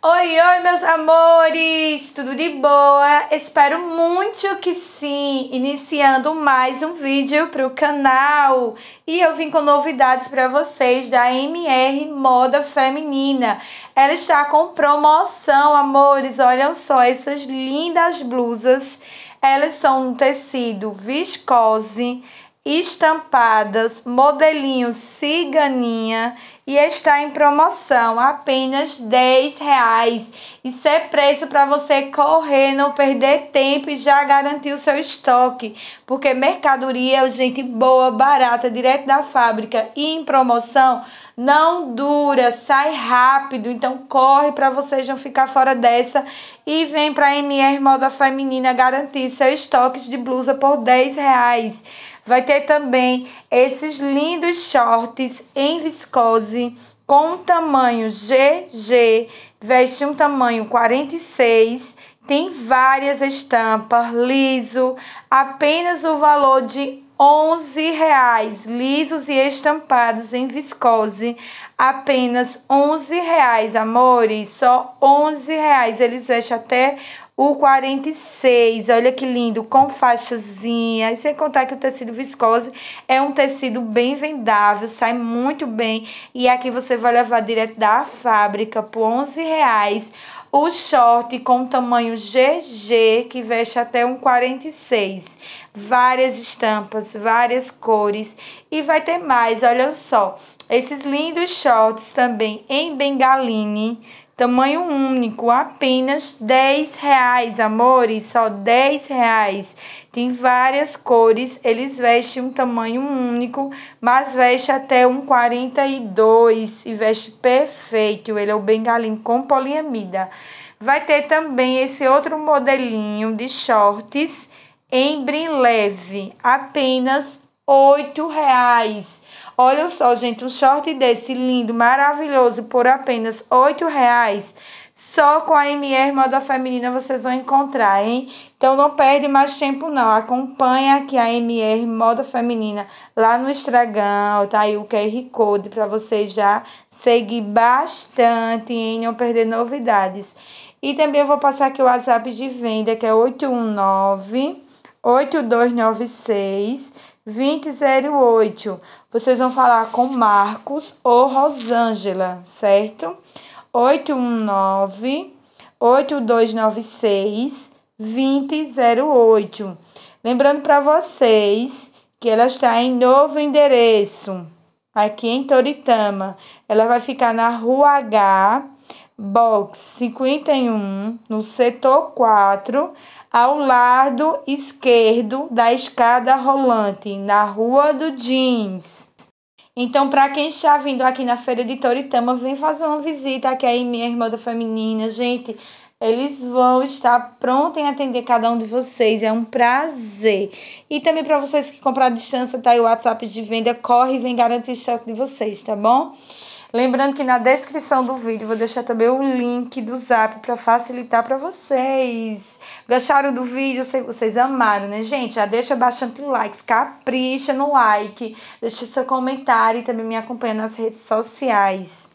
Oi, oi, meus amores! Tudo de boa? Espero muito que sim! Iniciando mais um vídeo para o canal e eu vim com novidades para vocês da MR Moda Feminina. Ela está com promoção, amores! Olham só essas lindas blusas. Elas são um tecido viscose, estampadas, modelinho ciganinha e está em promoção, apenas 10 reais. Isso é preço para você correr, não perder tempo e já garantir o seu estoque, porque mercadoria é gente boa, barata, direto da fábrica e em promoção não dura, sai rápido, então corre para vocês não ficar fora dessa e vem para a MR Moda Feminina garantir seus estoques de blusa por 10 reais. Vai ter também esses lindos shorts em viscose com tamanho GG, veste um tamanho 46, tem várias estampas, liso, apenas o valor de 11 reais, lisos e estampados em viscose, apenas 11 reais, amores, só 11 reais, eles vestem até o 46, olha que lindo, com faixazinha. E sem contar que o tecido viscose é um tecido bem vendável, sai muito bem. E aqui você vai levar direto da fábrica por 11 reais. O short com tamanho GG, que veste até um 46. Várias estampas, várias cores. E vai ter mais, olha só. Esses lindos shorts também em bengaline Tamanho único, apenas 10 reais, amores, só 10 reais. Tem várias cores, eles vestem um tamanho único, mas veste até um 42 e veste perfeito. Ele é o bengalinho com poliamida. Vai ter também esse outro modelinho de shorts em brim leve, apenas oito reais. Olha só, gente, um short desse lindo, maravilhoso, por apenas oito reais. Só com a MR Moda Feminina vocês vão encontrar, hein? Então não perde mais tempo não. Acompanha aqui a MR Moda Feminina lá no Instagram, tá aí o QR Code para vocês já seguir bastante, hein? Não perder novidades. E também eu vou passar aqui o WhatsApp de venda, que é 819 8296 2008. Vocês vão falar com Marcos ou Rosângela, certo? 819 8296 2008. Lembrando para vocês que ela está em novo endereço, aqui em Toritama. Ela vai ficar na Rua H, box 51, no setor 4, ao lado esquerdo da escada rolante, na Rua do Jeans. Então, para quem está vindo aqui na feira de Toritama, vem fazer uma visita aqui aí, minha irmã da feminina, gente. Eles vão estar prontos em atender cada um de vocês, é um prazer. E também para vocês que compraram à distância, tá aí o WhatsApp de venda, corre e vem garantir o estoque de vocês, tá bom? Lembrando que na descrição do vídeo vou deixar também o link do Zap para facilitar para vocês. Gostaram do vídeo? Sei vocês amaram, né, gente? Já deixa bastante likes, capricha no like, deixa seu comentário e também me acompanha nas redes sociais,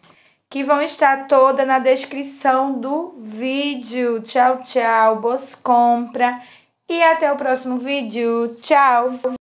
que vão estar toda na descrição do vídeo. Tchau, tchau, boas compras e até o próximo vídeo. Tchau!